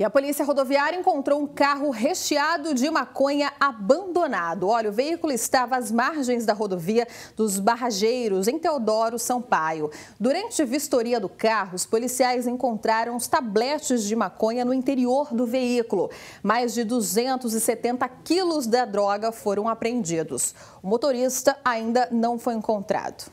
E a Polícia Rodoviária encontrou um carro recheado de maconha abandonado. Olha, o veículo estava às margens da rodovia dos Barrageiros, em Teodoro Sampaio. Durante a vistoria do carro, os policiais encontraram os tabletes de maconha no interior do veículo. Mais de 270 quilos da droga foram apreendidos. O motorista ainda não foi encontrado.